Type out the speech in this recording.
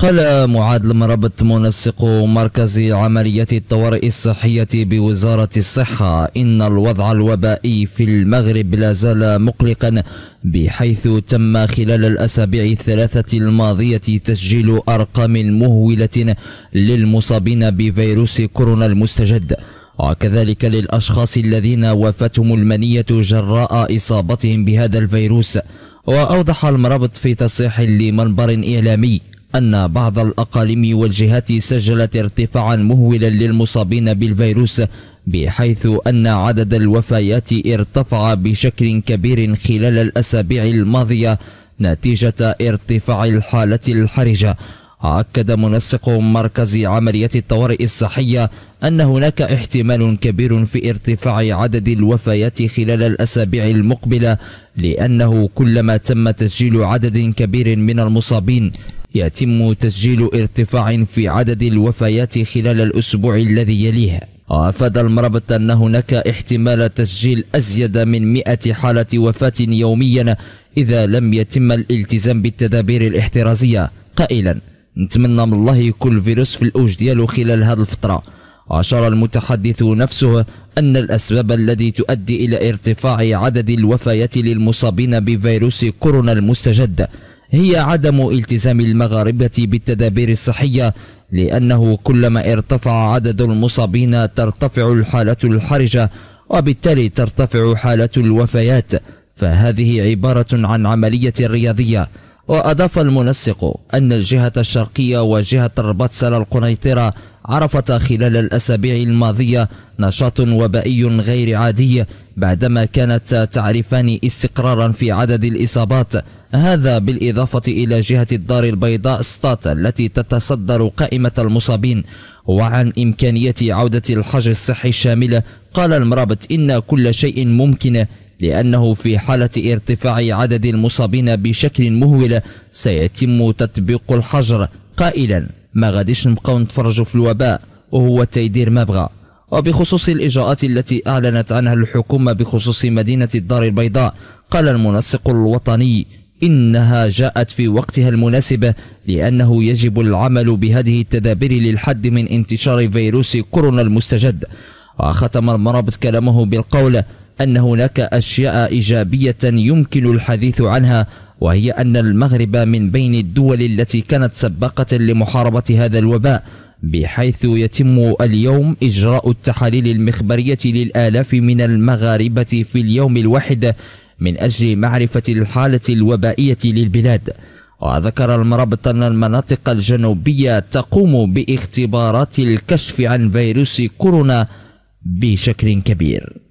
قال معاد المربط منسق مركز عمليات الطوارئ الصحية بوزارة الصحة إن الوضع الوبائي في المغرب لا زال مقلقا بحيث تم خلال الأسابيع الثلاثة الماضية تسجيل أرقام مهولة للمصابين بفيروس كورونا المستجد وكذلك للأشخاص الذين وافتهم المنية جراء إصابتهم بهذا الفيروس وأوضح المرابط في تصريح لمنبر إعلامي أن بعض الأقاليم والجهات سجلت ارتفاعا مهولا للمصابين بالفيروس بحيث أن عدد الوفيات ارتفع بشكل كبير خلال الأسابيع الماضية نتيجة ارتفاع الحالة الحرجة أكد منسق مركز عمليات الطوارئ الصحية أن هناك احتمال كبير في ارتفاع عدد الوفيات خلال الأسابيع المقبلة لأنه كلما تم تسجيل عدد كبير من المصابين يتم تسجيل ارتفاع في عدد الوفيات خلال الأسبوع الذي يليه وأفاد المربط أن هناك احتمال تسجيل أزيد من 100 حالة وفاة يوميا إذا لم يتم الالتزام بالتدابير الاحترازية قائلا نتمنى من الله كل فيروس في الأوج ديالو خلال هذه الفترة أشار المتحدث نفسه أن الأسباب التي تؤدي إلى ارتفاع عدد الوفيات للمصابين بفيروس كورونا المستجد هي عدم التزام المغاربة بالتدابير الصحية لأنه كلما ارتفع عدد المصابين ترتفع الحالة الحرجة وبالتالي ترتفع حالة الوفيات فهذه عبارة عن عملية رياضية وأضاف المنسق أن الجهة الشرقية وجهة الرباط سلا القنيطرة عرفت خلال الأسابيع الماضية نشاط وبائي غير عادي بعدما كانت تعرفان استقرارا في عدد الإصابات هذا بالإضافة إلى جهة الدار البيضاء ستات التي تتصدر قائمة المصابين وعن إمكانية عودة الحجر الصحي الشاملة قال المرابط إن كل شيء ممكن لأنه في حالة ارتفاع عدد المصابين بشكل مهول سيتم تطبيق الحجر قائلا ما غاديش نبقاو نتفرجوا في الوباء وهو تيدير ما بغى وبخصوص الإجراءات التي أعلنت عنها الحكومة بخصوص مدينة الدار البيضاء قال المنسق الوطني إنها جاءت في وقتها المناسب لأنه يجب العمل بهذه التدابير للحد من انتشار فيروس كورونا المستجد وختم المرابط كلامه بالقول أن هناك أشياء إيجابية يمكن الحديث عنها وهي أن المغرب من بين الدول التي كانت سباقة لمحاربة هذا الوباء بحيث يتم اليوم إجراء التحاليل المخبرية للآلاف من المغاربة في اليوم الواحد من أجل معرفة الحالة الوبائية للبلاد وذكر المرابط أن المناطق الجنوبية تقوم باختبارات الكشف عن فيروس كورونا بشكل كبير